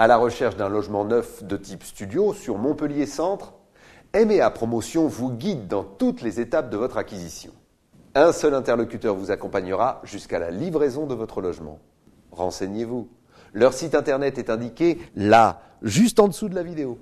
à la recherche d'un logement neuf de type studio sur Montpellier Centre, MEA Promotion vous guide dans toutes les étapes de votre acquisition. Un seul interlocuteur vous accompagnera jusqu'à la livraison de votre logement. Renseignez-vous. Leur site internet est indiqué là, juste en dessous de la vidéo.